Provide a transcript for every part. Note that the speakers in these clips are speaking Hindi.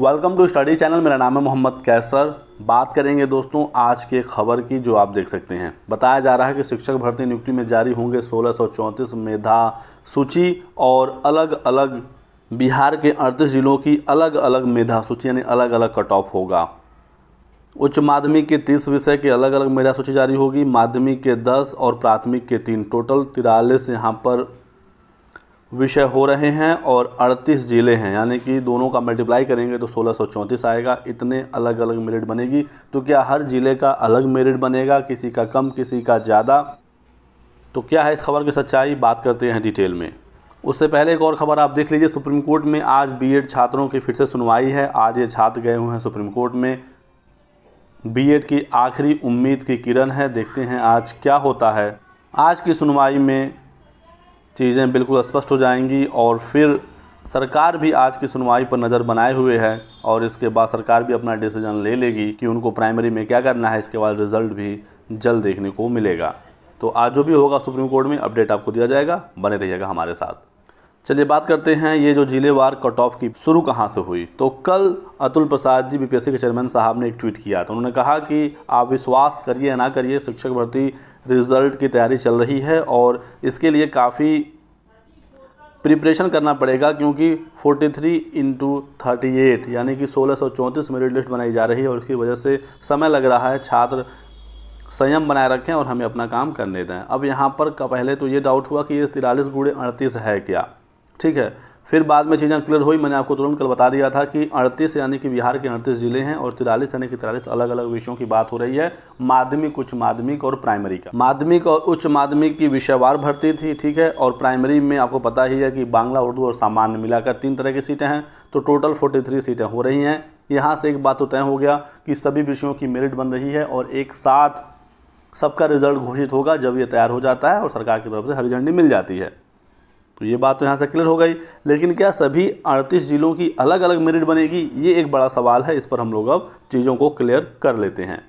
वेलकम टू स्टडी चैनल मेरा नाम है मोहम्मद कैसर बात करेंगे दोस्तों आज के खबर की जो आप देख सकते हैं बताया जा रहा है कि शिक्षक भर्ती नियुक्ति में जारी होंगे सोलह मेधा सूची और अलग अलग बिहार के अड़तीस जिलों की अलग अलग मेधा सूची यानी अलग अलग कट ऑफ होगा उच्च माध्यमिक के तीस विषय के अलग अलग मेधा सूची जारी होगी माध्यमिक के दस और प्राथमिक के तीन टोटल तिरालीस यहाँ पर विषय हो रहे हैं और 38 जिले हैं यानी कि दोनों का मल्टीप्लाई करेंगे तो सोलह आएगा इतने अलग अलग मेरिट बनेगी तो क्या हर ज़िले का अलग मेरिट बनेगा किसी का कम किसी का ज़्यादा तो क्या है इस खबर की सच्चाई बात करते हैं डिटेल में उससे पहले एक और खबर आप देख लीजिए सुप्रीम कोर्ट में आज बीएड छात्रों की फिर से सुनवाई है आज ये छात्र गए हुए हैं सुप्रीम कोर्ट में बीएड की आखिरी उम्मीद की किरण है देखते हैं आज क्या होता है आज की सुनवाई में चीज़ें बिल्कुल स्पष्ट हो जाएंगी और फिर सरकार भी आज की सुनवाई पर नज़र बनाए हुए है और इसके बाद सरकार भी अपना डिसीजन ले लेगी कि उनको प्राइमरी में क्या करना है इसके बाद रिजल्ट भी जल्द देखने को मिलेगा तो आज जो भी होगा सुप्रीम कोर्ट में अपडेट आपको दिया जाएगा बने रहिएगा हमारे साथ चलिए बात करते हैं ये जो जिलेवार कट ऑफ की शुरू कहाँ से हुई तो कल अतुल प्रसाद जी बीपीएससी के चेयरमैन साहब ने एक ट्वीट किया तो उन्होंने कहा कि आप विश्वास करिए ना करिए शिक्षक भर्ती रिजल्ट की तैयारी चल रही है और इसके लिए काफ़ी प्रिपरेशन करना पड़ेगा क्योंकि 43 थ्री इंटू थर्टी यानी कि सोलह सौ चौंतीस मेरिट लिस्ट बनाई जा रही है और उसकी वजह से समय लग रहा है छात्र संयम बनाए रखें और हमें अपना काम करने दें अब यहाँ पर पहले तो ये डाउट हुआ कि ये तिरालीस गुड़े अड़तीस है क्या ठीक है फिर बाद में चीज़ें क्लियर हुई मैंने आपको तुरंत कल बता दिया था कि अड़तीस यानी कि बिहार के अड़तीस ज़िले हैं और तिरालीस यानी कि तिरालीस अलग अलग विषयों की बात हो रही है माध्यमिक उच्च माध्यमिक और प्राइमरी का माध्यमिक और उच्च माध्यमिक की विषयवार भर्ती थी ठीक है और प्राइमरी में आपको पता ही है कि बांग्ला उर्दू और सामान्य मिलाकर तीन तरह की सीटें हैं तो टोटल फोर्टी सीटें हो रही हैं यहाँ से एक बात तो तय हो गया कि सभी विषयों की मेरिट बन रही है और एक साथ सबका रिजल्ट घोषित होगा जब ये तैयार हो जाता है और सरकार की तरफ से हरी झंडी मिल जाती है तो ये बात तो यहाँ से क्लियर हो गई लेकिन क्या सभी अड़तीस जिलों की अलग अलग मेरिट बनेगी ये एक बड़ा सवाल है इस पर हम लोग अब चीज़ों को क्लियर कर लेते हैं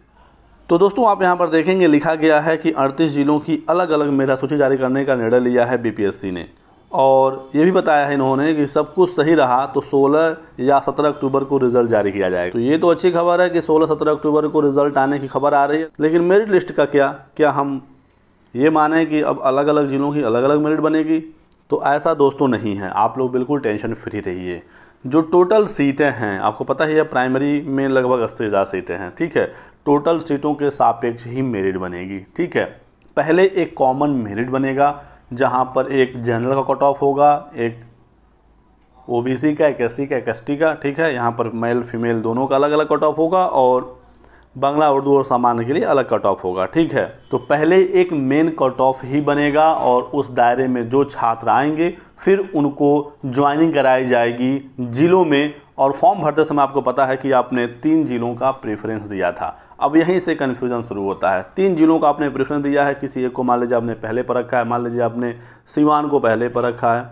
तो दोस्तों आप यहाँ पर देखेंगे लिखा गया है कि अड़तीस जिलों की अलग अलग मेधा सूची जारी करने का निर्णय लिया है बीपीएससी ने और ये भी बताया है इन्होंने कि सब कुछ सही रहा तो 16 या 17 अक्टूबर को रिजल्ट जारी किया जाएगा तो ये तो अच्छी खबर है कि 16-17 अक्टूबर को रिजल्ट आने की खबर आ रही है लेकिन मेरिट लिस्ट का क्या क्या हम ये माने कि अब अलग अलग ज़िलों की अलग अलग मेरिट बनेगी तो ऐसा दोस्तों नहीं है आप लोग बिल्कुल टेंशन फ्री रहिए जो टोटल सीटें हैं आपको पता है यह प्राइमरी में लगभग अस्सी हज़ार सीटें हैं ठीक है टोटल सीटों के सापेक्ष ही मेरिट बनेगी ठीक है पहले एक कॉमन मेरिट बनेगा जहाँ पर एक जनरल का कट ऑफ होगा एक ओबीसी का एक एस का एक एस का ठीक है यहाँ पर मेल फीमेल दोनों का अलग अलग कट ऑफ होगा और बांग्ला उर्दू और सामान्य के लिए अलग कट ऑफ होगा ठीक है तो पहले एक मेन कट ऑफ ही बनेगा और उस दायरे में जो छात्र आएंगे फिर उनको ज्वाइनिंग कराई जाएगी जिलों में और फॉर्म भरते समय आपको पता है कि आपने तीन जिलों का प्रेफरेंस दिया था अब यहीं से कन्फ्यूजन शुरू होता है तीन जिलों का आपने प्रेफरेंस दिया है किसी एक को मान लीजिए आपने पहले पर रखा है मान लीजिए आपने सीवान को पहले पर रखा है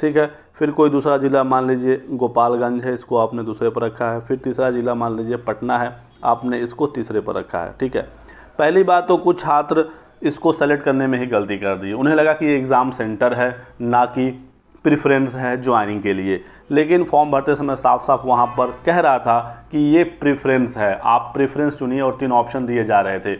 ठीक है फिर कोई दूसरा ज़िला मान लीजिए गोपालगंज है इसको आपने दूसरे पर रखा है फिर तीसरा ज़िला मान लीजिए पटना है आपने इसको तीसरे पर रखा है ठीक है पहली बात तो कुछ छात्र इसको सेलेक्ट करने में ही गलती कर दी उन्हें लगा कि ये एग्ज़ाम सेंटर है ना कि प्रिफ्रेंस है ज्वाइनिंग के लिए लेकिन फॉर्म भरते समय साफ साफ वहाँ पर कह रहा था कि ये प्रिफ्रेंस है आप प्रिफ्रेंस चुनिए और तीन ऑप्शन दिए जा रहे थे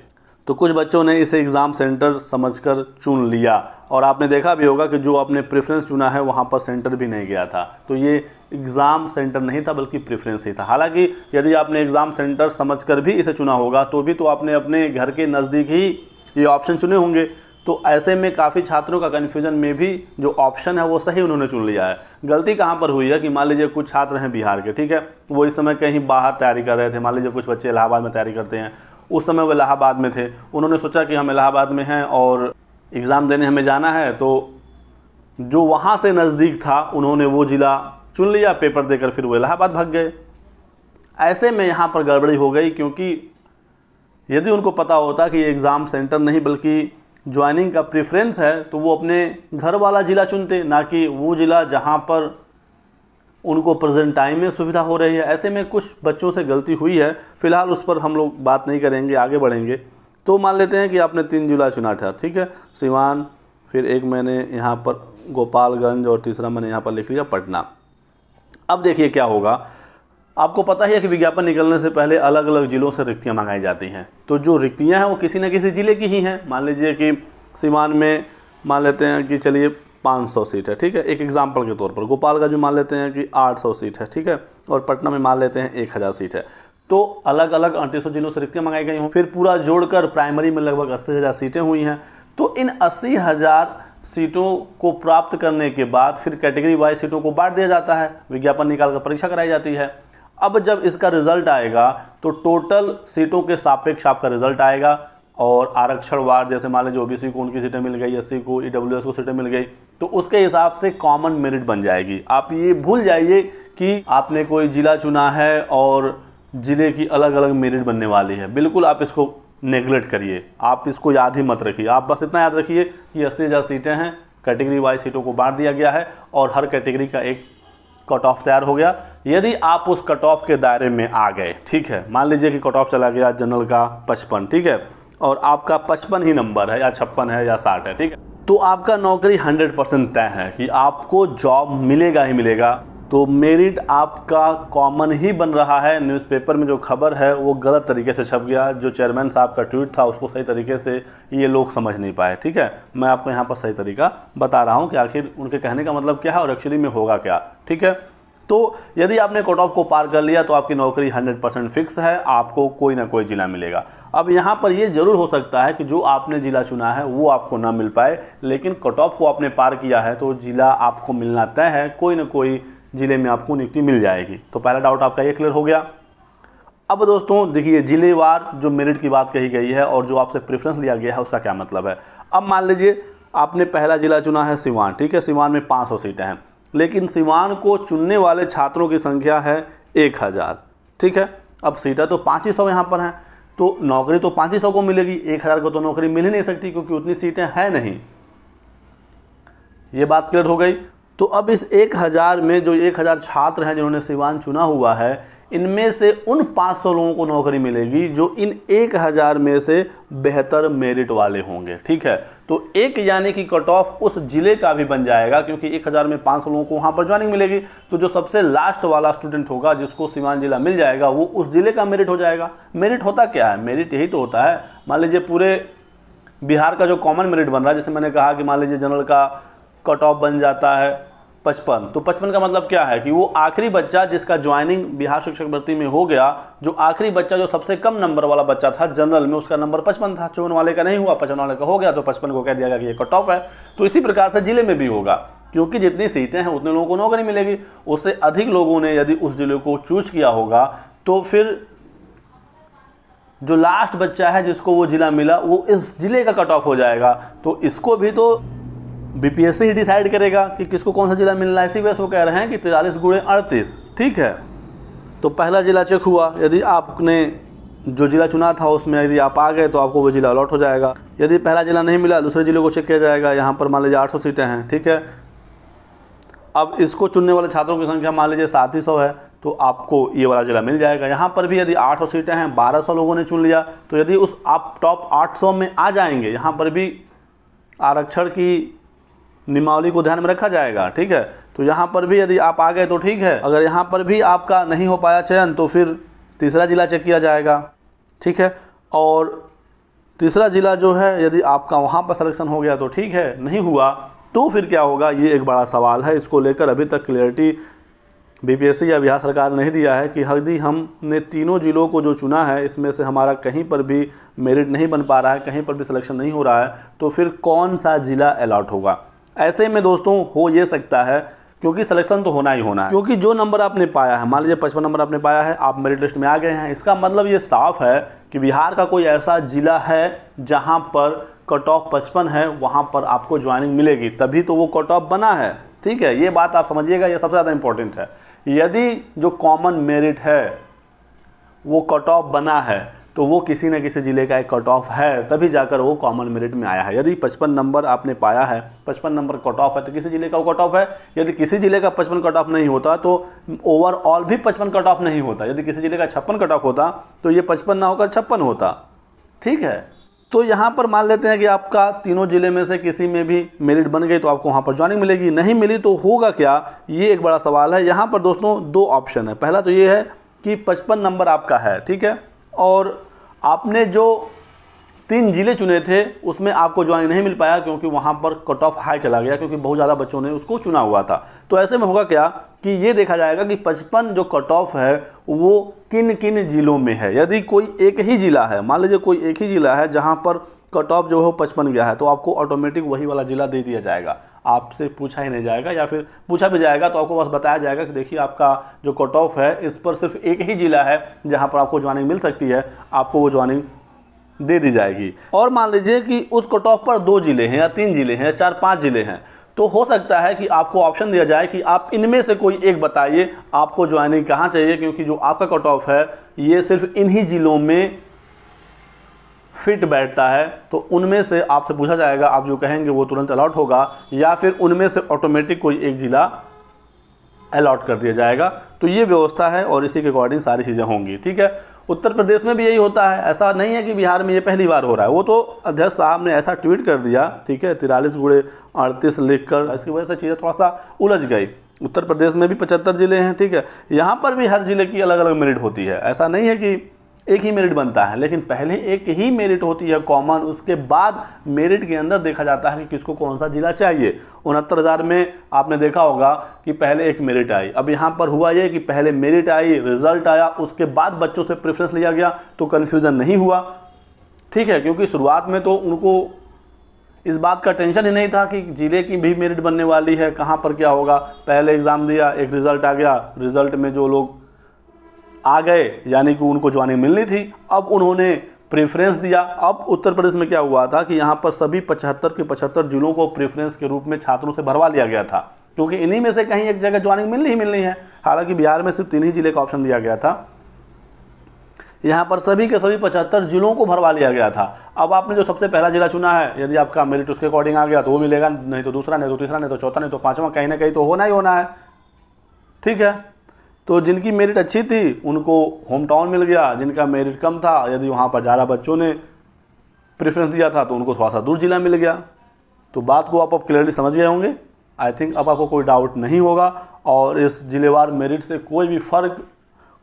तो कुछ बच्चों ने इसे एग्ज़ाम सेंटर समझकर चुन लिया और आपने देखा भी होगा कि जो आपने प्रेफरेंस चुना है वहाँ पर सेंटर भी नहीं गया था तो ये एग्ज़ाम सेंटर नहीं था बल्कि प्रेफरेंस ही था हालांकि यदि आपने एग्ज़ाम सेंटर समझकर भी इसे चुना होगा तो भी तो आपने अपने घर के नज़दीक ही ये ऑप्शन चुने होंगे तो ऐसे में काफ़ी छात्रों का कन्फ्यूजन में भी जो ऑप्शन है वो सही उन्होंने चुन लिया है गलती कहाँ पर हुई है कि मान लीजिए कुछ छात्र हैं बिहार के ठीक है वो इस समय कहीं बाहर तैयारी कर रहे थे मान लीजिए कुछ बच्चे इलाहाबाद में तैयारी करते हैं उस समय वो इलाहाबाद में थे उन्होंने सोचा कि हम इलाहाबाद में हैं और एग्ज़ाम देने हमें जाना है तो जो वहाँ से नज़दीक था उन्होंने वो ज़िला चुन लिया पेपर देकर फिर वो इलाहाबाद भाग गए ऐसे में यहाँ पर गड़बड़ी हो गई क्योंकि यदि उनको पता होता कि ये एग्ज़ाम सेंटर नहीं बल्कि ज्वाइनिंग का प्रेफरेंस है तो वो अपने घर वाला ज़िला चुनते ना कि वो ज़िला जहाँ पर उनको प्रेजेंट टाइम में सुविधा हो रही है ऐसे में कुछ बच्चों से गलती हुई है फिलहाल उस पर हम लोग बात नहीं करेंगे आगे बढ़ेंगे तो मान लेते हैं कि आपने तीन जिला चुना था ठीक है सिवान फिर एक मैंने यहाँ पर गोपालगंज और तीसरा मैंने यहाँ पर लिख लिया पटना अब देखिए क्या होगा आपको पता ही है कि विज्ञापन निकलने से पहले अलग अलग ज़िलों से रिक्तियाँ मंगाई जाती हैं तो जो रिक्तियाँ हैं वो किसी न किसी ज़िले की ही हैं मान लीजिए कि सिवान में मान लेते हैं कि चलिए 500 सीट है ठीक है एक एग्जाम्पल के तौर पर गोपालगंज में मान लेते हैं कि 800 सीट है ठीक है और पटना में मान लेते हैं 1000 सीट है तो अलग अलग अड़तीसों जिलों से रिक्तियाँ मंगाई गई हूँ फिर पूरा जोड़कर प्राइमरी में लगभग अस्सी हज़ार सीटें हुई हैं तो इन अस्सी हज़ार सीटों को प्राप्त करने के बाद फिर कैटेगरी वाइज सीटों को बांट दिया जाता है विज्ञापन निकाल कर परीक्षा कराई जाती है अब जब इसका रिजल्ट आएगा तो टोटल सीटों के सापेक्ष आपका रिजल्ट आएगा और आरक्षण वार जैसे मान लीजिए ओबीसी को उनकी सीटें मिल गई एस को ई e को सीटें मिल गई तो उसके हिसाब से कॉमन मेरिट बन जाएगी आप ये भूल जाइए कि आपने कोई ज़िला चुना है और ज़िले की अलग अलग मेरिट बनने वाली है बिल्कुल आप इसको नेगलेक्ट करिए आप इसको याद ही मत रखिए आप बस इतना याद रखिए कि अस्सी हज़ार सीटें हैं कैटेगरी वाइज सीटों को बांट दिया गया है और हर कैटेगरी का एक कट ऑफ तैयार हो गया यदि आप उस कट ऑफ के दायरे में आ गए ठीक है मान लीजिए कि कट ऑफ चला गया जनरल का पचपन ठीक है और आपका पचपन ही नंबर है या छप्पन है या साठ है ठीक है तो आपका नौकरी हंड्रेड परसेंट तय है कि आपको जॉब मिलेगा ही मिलेगा तो मेरिट आपका कॉमन ही बन रहा है न्यूज़पेपर में जो खबर है वो गलत तरीके से छप गया जो चेयरमैन साहब का ट्वीट था उसको सही तरीके से ये लोग समझ नहीं पाए ठीक है मैं आपको यहाँ पर सही तरीका बता रहा हूँ कि आखिर उनके कहने का मतलब क्या है और एक्चुअली में होगा क्या ठीक है तो यदि आपने कट ऑफ को पार कर लिया तो आपकी नौकरी 100 परसेंट फिक्स है आपको कोई ना कोई ज़िला मिलेगा अब यहाँ पर ये ज़रूर हो सकता है कि जो आपने ज़िला चुना है वो आपको ना मिल पाए लेकिन कट ऑफ को आपने पार किया है तो ज़िला आपको मिलना तय है कोई ना कोई ज़िले में आपको नियुक्ति मिल जाएगी तो पहला डाउट आपका ये क्लियर हो गया अब दोस्तों देखिए ज़िलेवार जो मेरिट की बात कही गई है और जो आपसे प्रेफरेंस लिया गया है उसका क्या मतलब है अब मान लीजिए आपने पहला ज़िला चुना है सिवान ठीक है सिवान में 500 सीटें हैं लेकिन सिवान को चुनने वाले छात्रों की संख्या है एक हज़ार ठीक है अब सीटें तो पाँच ही सौ यहाँ पर हैं तो नौकरी तो पाँच ही सौ को मिलेगी एक हज़ार को तो नौकरी मिल ही नहीं सकती क्योंकि उतनी सीटें हैं नहीं ये बात क्लियर हो गई तो अब इस एक हज़ार में जो एक हज़ार छात्र हैं जिन्होंने सिवान चुना हुआ है इनमें से उन पाँच सौ लोगों को नौकरी मिलेगी जो इन एक हज़ार में से बेहतर मेरिट वाले होंगे ठीक है तो एक यानी कि कट ऑफ उस ज़िले का भी बन जाएगा क्योंकि एक हज़ार में पाँच सौ लोगों को वहाँ पर ज्वाइनिंग मिलेगी तो जो सबसे लास्ट वाला स्टूडेंट होगा जिसको सिवान ज़िला मिल जाएगा वो उस ज़िले का मेरिट हो जाएगा मेरिट होता क्या है मेरिट यही तो होता है मान लीजिए पूरे बिहार का जो कॉमन मेरिट बन रहा है जैसे मैंने कहा कि मान लीजिए जनरल का कट ऑफ बन जाता है पचपन तो पचपन का मतलब क्या है कि वो आखिरी बच्चा जिसका ज्वाइनिंग बिहार शिक्षक भर्ती में हो गया जो आखिरी बच्चा जो सबसे कम नंबर वाला बच्चा था जनरल में उसका नंबर पचपन था चौवन वाले का नहीं हुआ पचपन वाले का हो गया तो पचपन को कह दिया गया कि ये कट ऑफ है तो इसी प्रकार से जिले में भी होगा क्योंकि जितनी सीटें हैं उतने लोगों को नौकरी मिलेगी उससे अधिक लोगों ने यदि उस जिले को चूज किया होगा तो फिर जो लास्ट बच्चा है जिसको वो ज़िला मिला वो इस ज़िले का कट ऑफ हो जाएगा तो इसको भी तो बीपीएससी ही डिसाइड करेगा कि किसको कौन सा ज़िला मिलना है इसी वजह से वो कह रहे हैं कि तिरालीस गुड़े अड़तीस ठीक है तो पहला ज़िला चेक हुआ यदि आपने जो ज़िला चुना था उसमें यदि आप आ गए तो आपको वो ज़िला अलॉट हो जाएगा यदि पहला ज़िला नहीं मिला दूसरे ज़िले को चेक किया जाएगा यहाँ पर मान लीजिए आठ सीटें हैं ठीक है अब इसको चुनने वाले छात्रों की संख्या मान लीजिए सात ही सौ है तो आपको ये वाला ज़िला मिल जाएगा यहाँ पर भी यदि 800 सीटें हैं 1200 लोगों ने चुन लिया तो यदि उस आप टॉप 800 में आ जाएंगे यहाँ पर भी आरक्षण की नियमावली को ध्यान में रखा जाएगा ठीक है तो यहाँ पर भी यदि आप आ गए तो ठीक है अगर यहाँ पर भी आपका नहीं हो पाया चयन तो फिर तीसरा ज़िला चेक किया जाएगा ठीक है और तीसरा ज़िला जो है यदि आपका वहाँ पर सलेक्शन हो गया तो ठीक है नहीं हुआ तो फिर क्या होगा ये एक बड़ा सवाल है इसको लेकर अभी तक क्लियरिटी बीपीएससी या बिहार सरकार ने दिया है कि यदि हमने तीनों जिलों को जो चुना है इसमें से हमारा कहीं पर भी मेरिट नहीं बन पा रहा है कहीं पर भी सिलेक्शन नहीं हो रहा है तो फिर कौन सा ज़िला अलाट होगा ऐसे में दोस्तों हो ये सकता है क्योंकि सिलेक्शन तो होना ही होना है क्योंकि जो नंबर आपने पाया है मान लीजिए पचपन नंबर आपने पाया है आप मेरिट लिस्ट में आ गए हैं इसका मतलब ये साफ है कि बिहार का कोई ऐसा ज़िला है जहाँ पर कट ऑफ पचपन है वहाँ पर आपको ज्वाइनिंग मिलेगी तभी तो वो कट ऑफ बना है ठीक है ये बात आप समझिएगा ये सबसे ज़्यादा इंपॉर्टेंट है यदि जो कॉमन मेरिट है वो कट ऑफ बना है तो वो किसी न किसी ज़िले का एक कट ऑफ है तभी जाकर वो कॉमन मेरिट में आया है यदि पचपन नंबर आपने पाया है पचपन नंबर कट ऑफ है तो किसी ज़िले का वो कट ऑफ है यदि किसी ज़िले का पचपन कट ऑफ नहीं होता तो ओवरऑल भी पचपन कट ऑफ नहीं होता यदि किसी ज़िले का छप्पन कट ऑफ होता तो ये पचपन ना होकर छप्पन होता ठीक है तो यहाँ पर मान लेते हैं कि आपका तीनों ज़िले में से किसी में भी मेरिट बन गई तो आपको वहाँ पर ज्वाइनिंग मिलेगी नहीं मिली तो होगा क्या ये एक बड़ा सवाल है यहाँ पर दोस्तों दो ऑप्शन है पहला तो ये है कि पचपन नंबर आपका है ठीक है और आपने जो तीन ज़िले चुने थे उसमें आपको ज्वाइन नहीं मिल पाया क्योंकि वहाँ पर कट ऑफ हाई चला गया क्योंकि बहुत ज़्यादा बच्चों ने उसको चुना हुआ था तो ऐसे में होगा क्या कि ये देखा जाएगा कि पचपन जो कट ऑफ है वो किन किन ज़िलों में है यदि कोई एक ही ज़िला है मान लीजिए कोई एक ही ज़िला है जहाँ पर कट ऑफ जो है पचपन गया है तो आपको ऑटोमेटिक वही वाला ज़िला दे दिया जाएगा आपसे पूछा ही नहीं जाएगा या फिर पूछा भी जाएगा तो आपको बस बताया जाएगा कि देखिए आपका जो कट ऑफ है इस पर सिर्फ एक ही ज़िला है जहाँ पर आपको ज्वाइनिंग मिल सकती है आपको वो ज्वाइनिंग दे दी जाएगी और मान लीजिए कि उस कट ऑफ पर दो ज़िले हैं या तीन ज़िले हैं या चार पाँच ज़िले हैं तो हो सकता है कि आपको ऑप्शन दिया जाए कि आप इनमें से कोई एक बताइए आपको ज्वाइनिंग कहाँ चाहिए क्योंकि जो आपका कट ऑफ है ये सिर्फ इन्हीं ज़िलों में फिट बैठता है तो उनमें से आपसे पूछा जाएगा आप जो कहेंगे वो तुरंत अलॉट होगा या फिर उनमें से ऑटोमेटिक कोई एक ज़िला अलॉट कर दिया जाएगा तो ये व्यवस्था है और इसी के अकॉर्डिंग सारी चीज़ें होंगी ठीक है उत्तर प्रदेश में भी यही होता है ऐसा नहीं है कि बिहार में ये पहली बार हो रहा है वो तो अध्यक्ष साहब ने ऐसा ट्वीट कर दिया ठीक है तिरालीस गुड़े अड़तीस लिख कर इसकी वजह से चीज़ें थोड़ा सा उलझ गई उत्तर प्रदेश में भी पचहत्तर ज़िले हैं ठीक है यहाँ पर भी हर ज़िले की अलग अलग मेरिट होती है ऐसा नहीं है कि एक ही मेरिट बनता है लेकिन पहले एक ही मेरिट होती है कॉमन उसके बाद मेरिट के अंदर देखा जाता है कि किसको कौन सा ज़िला चाहिए उनहत्तर हज़ार में आपने देखा होगा कि पहले एक मेरिट आई अब यहाँ पर हुआ ये कि पहले मेरिट आई रिजल्ट आया उसके बाद बच्चों से प्रेफरेंस लिया गया तो कन्फ्यूज़न नहीं हुआ ठीक है क्योंकि शुरुआत में तो उनको इस बात का टेंशन ही नहीं था कि ज़िले की भी मेरिट बनने वाली है कहाँ पर क्या होगा पहले एग्ज़ाम दिया एक रिज़ल्ट आ गया रिज़ल्ट में जो लोग आ गए यानी कि उनको ज्वाइनिंग मिलनी थी अब उन्होंने प्रेफरेंस दिया अब उत्तर प्रदेश में क्या हुआ था कि यहाँ पर सभी पचहत्तर के पचहत्तर जिलों को प्रेफरेंस के रूप में छात्रों से भरवा लिया गया था क्योंकि इन्हीं में से कहीं एक जगह ज्वाइनिंग मिलनी ही मिलनी है हालांकि बिहार में सिर्फ तीन ही जिले का ऑप्शन दिया गया था यहाँ पर सभी के सभी पचहत्तर जिलों को भरवा लिया गया था अब आपने जो सबसे पहला जिला चुना है यदि आपका मेरिट उसके अकॉर्डिंग आ गया तो वो मिलेगा नहीं तो दूसरा नहीं तो तीसरा नहीं तो चौथा नहीं तो पाँचवा कहीं ना कहीं तो होना ही होना है ठीक है तो जिनकी मेरिट अच्छी थी उनको होम टाउन मिल गया जिनका मेरिट कम था यदि वहाँ पर ज़्यादा बच्चों ने प्रेफरेंस दिया था तो उनको थोड़ा सा दूर ज़िला मिल गया तो बात को आप अब क्लियरली समझ गए होंगे आई थिंक अब आपको कोई डाउट नहीं होगा और इस जिलेवार मेरिट से कोई भी फ़र्क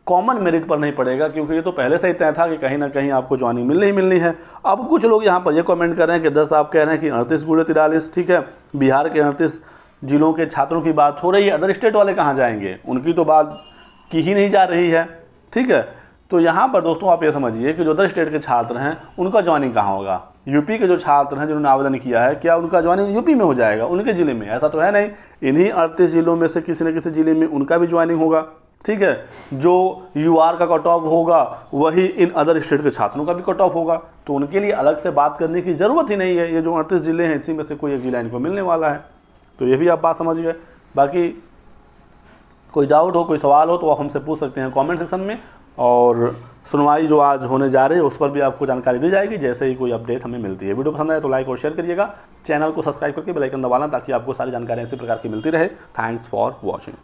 कॉमन मेरिट पर नहीं पड़ेगा क्योंकि ये तो पहले से ही तय था कि कहीं ना कहीं आपको ज्वाइनिंग मिलनी ही मिलनी है अब कुछ लोग यहाँ पर ये कमेंट कर रहे हैं कि दस आप कह रहे हैं कि अड़तीस गुड़े तिरालीस ठीक है बिहार के अड़तीस जिलों के छात्रों की बात हो रही है अदर स्टेट वाले कहाँ जाएंगे उनकी तो बात की ही नहीं जा रही है ठीक है तो यहाँ पर दोस्तों आप ये समझिए कि जो अदर स्टेट के छात्र हैं उनका ज्वाइनिंग कहाँ होगा यूपी के जो छात्र हैं जिन्होंने आवेदन किया है क्या उनका ज्वाइनिंग यूपी में हो जाएगा उनके ज़िले में ऐसा तो है नहीं इन्हीं अड़तीस ज़िलों में से किसी न किसी ज़िले में उनका भी ज्वाइनिंग होगा ठीक है जो यू आर का कट ऑफ होगा वही इन अदर स्टेट के छात्रों का भी कट ऑफ होगा तो उनके लिए अलग से बात करने की ज़रूरत ही नहीं है ये जो अड़तीस ज़िले हैं इसी में से कोई एक ज़िला इनको मिलने वाला है तो ये भी आप बात समझ गए बाकी कोई डाउट हो कोई सवाल हो तो आप हमसे पूछ सकते हैं कमेंट सेक्शन में और सुनवाई जो आज होने जा रही है उस पर भी आपको जानकारी दी जाएगी जैसे ही कोई अपडेट हमें मिलती है वीडियो पसंद आए तो लाइक और शेयर करिएगा चैनल को सब्सक्राइब करके बेल आइकन दबाना ताकि आपको सारी जानकारी इसी प्रकार की मिलती रहे थैंक्स फॉर वॉचिंग